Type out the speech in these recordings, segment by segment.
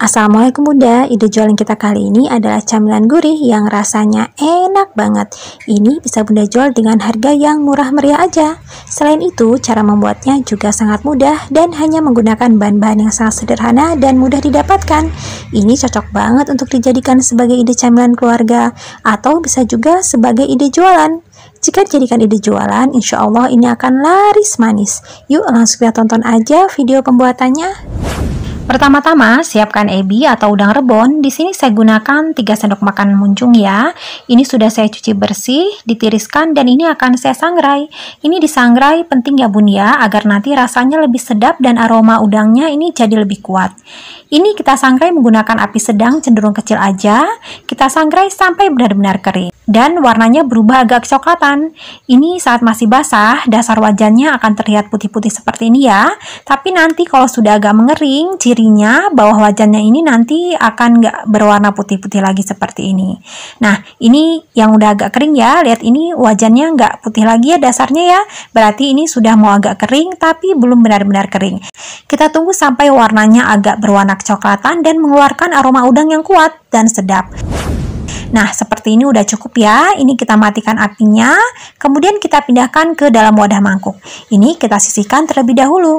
Assalamualaikum Bunda, ide jualan kita kali ini adalah camilan gurih yang rasanya enak banget. Ini bisa Bunda jual dengan harga yang murah meriah aja. Selain itu, cara membuatnya juga sangat mudah dan hanya menggunakan bahan-bahan yang sangat sederhana dan mudah didapatkan. Ini cocok banget untuk dijadikan sebagai ide camilan keluarga atau bisa juga sebagai ide jualan. Jika dijadikan ide jualan, insya Allah ini akan laris manis. Yuk langsung kita tonton aja video pembuatannya. Pertama-tama, siapkan ebi atau udang rebon. Di sini saya gunakan 3 sendok makan muncung ya. Ini sudah saya cuci bersih, ditiriskan, dan ini akan saya sangrai. Ini disangrai penting ya bun ya, agar nanti rasanya lebih sedap dan aroma udangnya ini jadi lebih kuat. Ini kita sangrai menggunakan api sedang cenderung kecil aja. Kita sangrai sampai benar-benar kering dan warnanya berubah agak kecoklatan. Ini saat masih basah, dasar wajannya akan terlihat putih-putih seperti ini ya. Tapi nanti kalau sudah agak mengering, cirinya bawah wajannya ini nanti akan nggak berwarna putih-putih lagi seperti ini. Nah, ini yang udah agak kering ya. Lihat ini wajannya nggak putih lagi ya dasarnya ya. Berarti ini sudah mau agak kering, tapi belum benar-benar kering. Kita tunggu sampai warnanya agak berwarna kecoklatan dan mengeluarkan aroma udang yang kuat dan sedap. Nah, seperti ini udah cukup ya. Ini kita matikan apinya, kemudian kita pindahkan ke dalam wadah mangkuk. Ini kita sisihkan terlebih dahulu.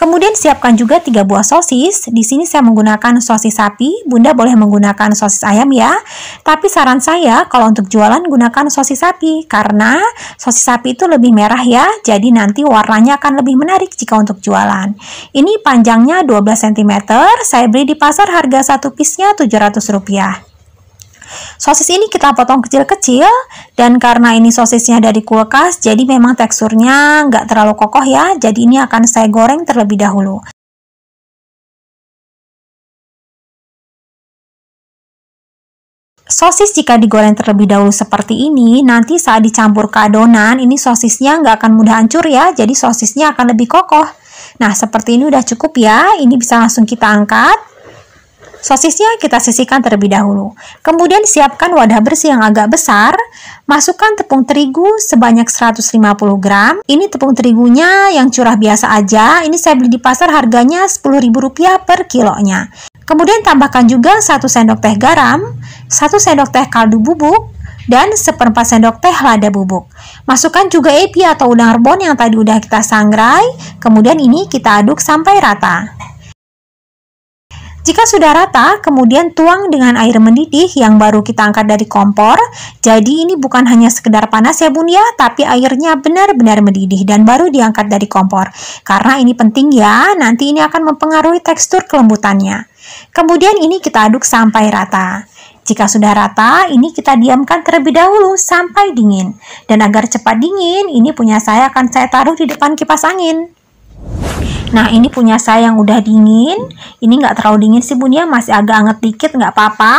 Kemudian siapkan juga 3 buah sosis. Di sini saya menggunakan sosis sapi, Bunda boleh menggunakan sosis ayam ya. Tapi saran saya kalau untuk jualan gunakan sosis sapi karena sosis sapi itu lebih merah ya. Jadi nanti warnanya akan lebih menarik jika untuk jualan. Ini panjangnya 12 cm, saya beli di pasar harga satu piece-nya Rp700. Sosis ini kita potong kecil-kecil dan karena ini sosisnya dari kulkas jadi memang teksturnya nggak terlalu kokoh ya. Jadi ini akan saya goreng terlebih dahulu. Sosis jika digoreng terlebih dahulu seperti ini, nanti saat dicampur ke adonan, ini sosisnya nggak akan mudah hancur ya, jadi sosisnya akan lebih kokoh. Nah, seperti ini udah cukup ya, ini bisa langsung kita angkat. Sosisnya kita sisihkan terlebih dahulu. Kemudian siapkan wadah bersih yang agak besar. Masukkan tepung terigu sebanyak 150 gram. Ini tepung terigunya yang curah biasa aja. Ini saya beli di pasar harganya Rp10.000 per kilonya. Kemudian tambahkan juga 1 sendok teh garam, 1 sendok teh kaldu bubuk, dan seperempat sendok teh lada bubuk. Masukkan juga epi atau udang rebon yang tadi udah kita sangrai, kemudian ini kita aduk sampai rata. Jika sudah rata, kemudian tuang dengan air mendidih yang baru kita angkat dari kompor. Jadi ini bukan hanya sekedar panas ya bun ya, tapi airnya benar-benar mendidih dan baru diangkat dari kompor. Karena ini penting ya, nanti ini akan mempengaruhi tekstur kelembutannya. Kemudian ini kita aduk sampai rata. Jika sudah rata, ini kita diamkan terlebih dahulu sampai dingin. Dan agar cepat dingin, ini punya saya akan saya taruh di depan kipas angin. Nah ini punya saya yang udah dingin Ini nggak terlalu dingin sih bun ya Masih agak anget dikit nggak apa-apa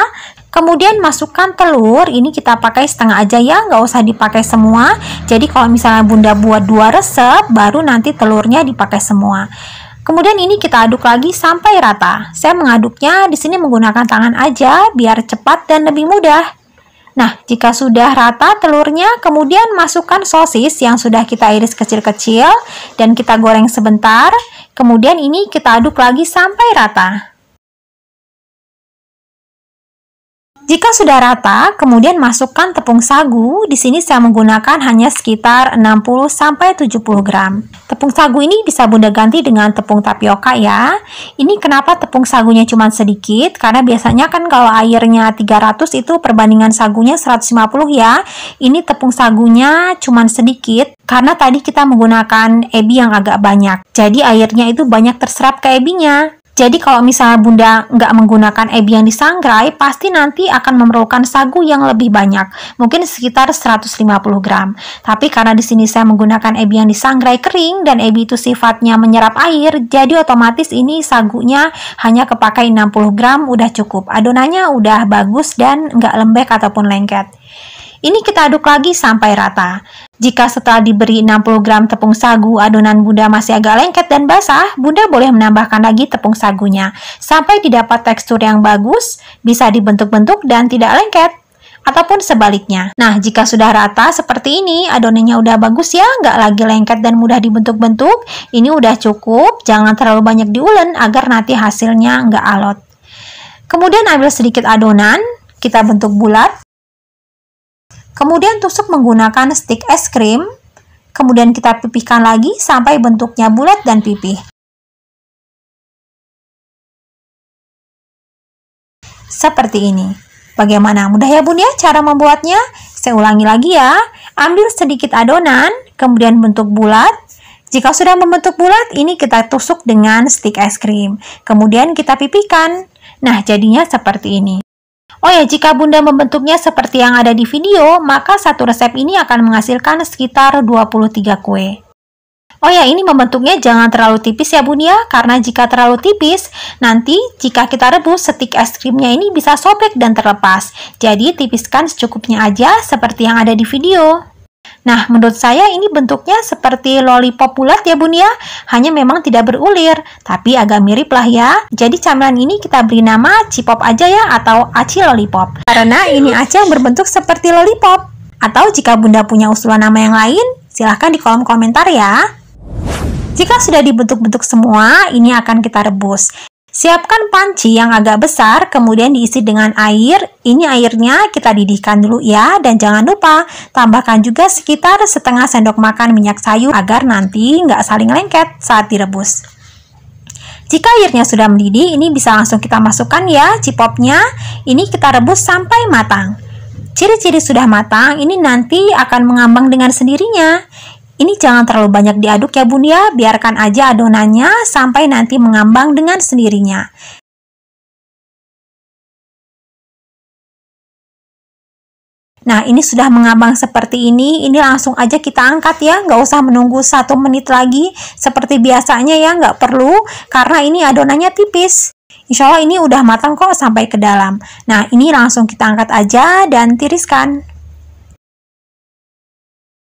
Kemudian masukkan telur, ini kita pakai setengah aja ya, nggak usah dipakai semua. Jadi kalau misalnya bunda buat dua resep, baru nanti telurnya dipakai semua. Kemudian ini kita aduk lagi sampai rata. Saya mengaduknya di sini menggunakan tangan aja, biar cepat dan lebih mudah. Nah, jika sudah rata telurnya, kemudian masukkan sosis yang sudah kita iris kecil-kecil dan kita goreng sebentar. Kemudian ini kita aduk lagi sampai rata. Jika sudah rata, kemudian masukkan tepung sagu. Di sini saya menggunakan hanya sekitar 60 70 gram. Tepung sagu ini bisa Bunda ganti dengan tepung tapioka ya. Ini kenapa tepung sagunya cuma sedikit? Karena biasanya kan kalau airnya 300 itu perbandingan sagunya 150 ya. Ini tepung sagunya cuma sedikit karena tadi kita menggunakan ebi yang agak banyak. Jadi airnya itu banyak terserap ke ebinya. Jadi kalau misalnya bunda nggak menggunakan ebi yang disangrai, pasti nanti akan memerlukan sagu yang lebih banyak, mungkin sekitar 150 gram. Tapi karena di sini saya menggunakan ebi yang disangrai kering dan ebi itu sifatnya menyerap air, jadi otomatis ini sagunya hanya kepakai 60 gram udah cukup. Adonannya udah bagus dan nggak lembek ataupun lengket. Ini kita aduk lagi sampai rata. Jika setelah diberi 60 gram tepung sagu, adonan Bunda masih agak lengket dan basah, Bunda boleh menambahkan lagi tepung sagunya. Sampai didapat tekstur yang bagus, bisa dibentuk-bentuk dan tidak lengket ataupun sebaliknya. Nah, jika sudah rata seperti ini, adonannya udah bagus ya, nggak lagi lengket dan mudah dibentuk-bentuk, ini udah cukup, jangan terlalu banyak diulen agar nanti hasilnya nggak alot. Kemudian ambil sedikit adonan, kita bentuk bulat, Kemudian tusuk menggunakan stick es krim. Kemudian kita pipihkan lagi sampai bentuknya bulat dan pipih. Seperti ini. Bagaimana? Mudah ya bun ya cara membuatnya? Saya ulangi lagi ya. Ambil sedikit adonan, kemudian bentuk bulat, jika sudah membentuk bulat, ini kita tusuk dengan stick es krim. Kemudian kita pipihkan. Nah, jadinya seperti ini. Oh ya, jika bunda membentuknya seperti yang ada di video, maka satu resep ini akan menghasilkan sekitar 23 kue. Oh ya, ini membentuknya jangan terlalu tipis ya bun ya, karena jika terlalu tipis, nanti jika kita rebus, stick es krimnya ini bisa sobek dan terlepas. Jadi, tipiskan secukupnya aja seperti yang ada di video. Nah, menurut saya ini bentuknya seperti lollipop bulat ya bun ya, hanya memang tidak berulir, tapi agak mirip lah ya. Jadi camilan ini kita beri nama cipop aja ya atau aci lollipop, karena ini aci yang berbentuk seperti lollipop. Atau jika bunda punya usulan nama yang lain, silahkan di kolom komentar ya. Jika sudah dibentuk-bentuk semua, ini akan kita rebus. Siapkan panci yang agak besar, kemudian diisi dengan air. Ini airnya kita didihkan dulu ya, dan jangan lupa tambahkan juga sekitar setengah sendok makan minyak sayur agar nanti nggak saling lengket saat direbus. Jika airnya sudah mendidih, ini bisa langsung kita masukkan ya cipopnya. Ini kita rebus sampai matang. Ciri-ciri sudah matang, ini nanti akan mengambang dengan sendirinya. Ini jangan terlalu banyak diaduk ya bun ya, biarkan aja adonannya sampai nanti mengambang dengan sendirinya. Nah ini sudah mengambang seperti ini, ini langsung aja kita angkat ya, nggak usah menunggu satu menit lagi seperti biasanya ya, nggak perlu karena ini adonannya tipis. Insya Allah ini udah matang kok sampai ke dalam. Nah ini langsung kita angkat aja dan tiriskan.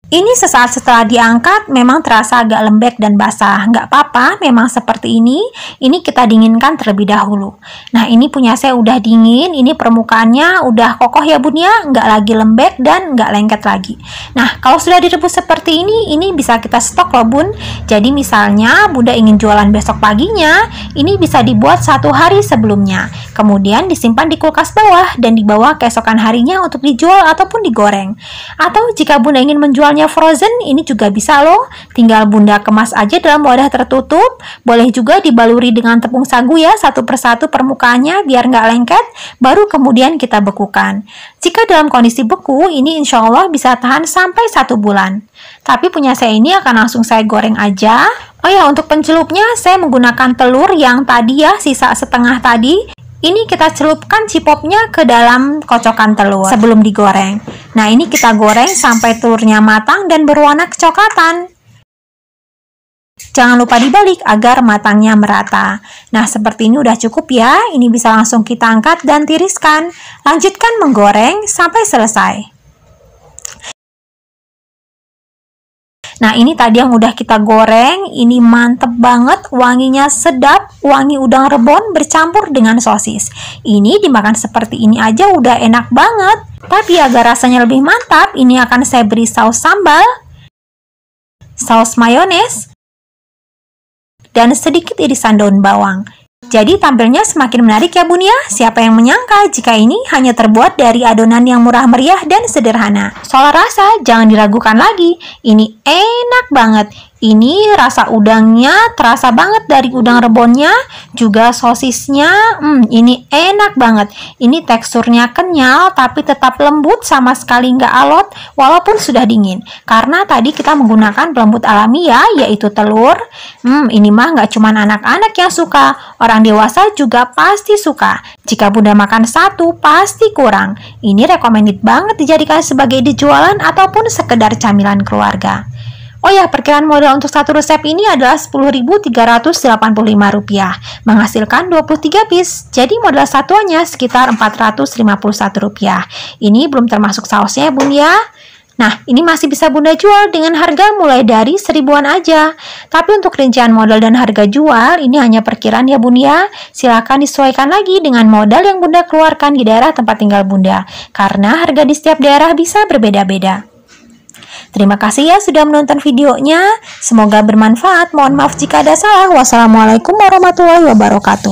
Ini sesaat setelah diangkat memang terasa agak lembek dan basah. Nggak apa-apa, memang seperti ini. Ini kita dinginkan terlebih dahulu. Nah, ini punya saya udah dingin. Ini permukaannya udah kokoh ya bun ya. Nggak lagi lembek dan nggak lengket lagi. Nah, kalau sudah direbus seperti ini, ini bisa kita stok loh bun. Jadi misalnya bunda ingin jualan besok paginya, ini bisa dibuat satu hari sebelumnya. Kemudian disimpan di kulkas bawah dan dibawa keesokan harinya untuk dijual ataupun digoreng. Atau jika bunda ingin menjual misalnya frozen, ini juga bisa loh. Tinggal bunda kemas aja dalam wadah tertutup. Boleh juga dibaluri dengan tepung sagu ya, satu persatu permukaannya biar nggak lengket, baru kemudian kita bekukan. Jika dalam kondisi beku, ini insya Allah bisa tahan sampai satu bulan. Tapi punya saya ini akan langsung saya goreng aja. Oh ya, untuk pencelupnya saya menggunakan telur yang tadi ya, sisa setengah tadi. Ini kita celupkan cipopnya ke dalam kocokan telur sebelum digoreng. Nah, ini kita goreng sampai telurnya matang dan berwarna kecoklatan. Jangan lupa dibalik agar matangnya merata. Nah, seperti ini udah cukup ya. Ini bisa langsung kita angkat dan tiriskan. Lanjutkan menggoreng sampai selesai. Nah ini tadi yang udah kita goreng, ini mantep banget, wanginya sedap, wangi udang rebon bercampur dengan sosis. Ini dimakan seperti ini aja udah enak banget. Tapi agar rasanya lebih mantap, ini akan saya beri saus sambal, saus mayones, dan sedikit irisan daun bawang. Jadi tampilnya semakin menarik ya bun ya. Siapa yang menyangka jika ini hanya terbuat dari adonan yang murah meriah dan sederhana. Soal rasa, jangan diragukan lagi. Ini enak banget. Ini rasa udangnya terasa banget dari udang rebonnya, juga sosisnya, hmm, ini enak banget. Ini teksturnya kenyal tapi tetap lembut sama sekali nggak alot walaupun sudah dingin. Karena tadi kita menggunakan pelembut alami ya, yaitu telur. Hmm, ini mah nggak cuma anak-anak yang suka, orang dewasa juga pasti suka. Jika bunda makan satu pasti kurang. Ini recommended banget dijadikan sebagai dijualan ataupun sekedar camilan keluarga. Oh ya, perkiraan modal untuk satu resep ini adalah Rp10.385, menghasilkan 23 piece, jadi modal satuannya sekitar Rp451. Ini belum termasuk sausnya ya bun ya. Nah, ini masih bisa Bunda jual dengan harga mulai dari seribuan aja. Tapi untuk rincian modal dan harga jual, ini hanya perkiraan ya Bun ya. Silakan disesuaikan lagi dengan modal yang Bunda keluarkan di daerah tempat tinggal Bunda. Karena harga di setiap daerah bisa berbeda-beda. Terima kasih ya sudah menonton videonya. Semoga bermanfaat. Mohon maaf jika ada salah. Wassalamualaikum warahmatullahi wabarakatuh.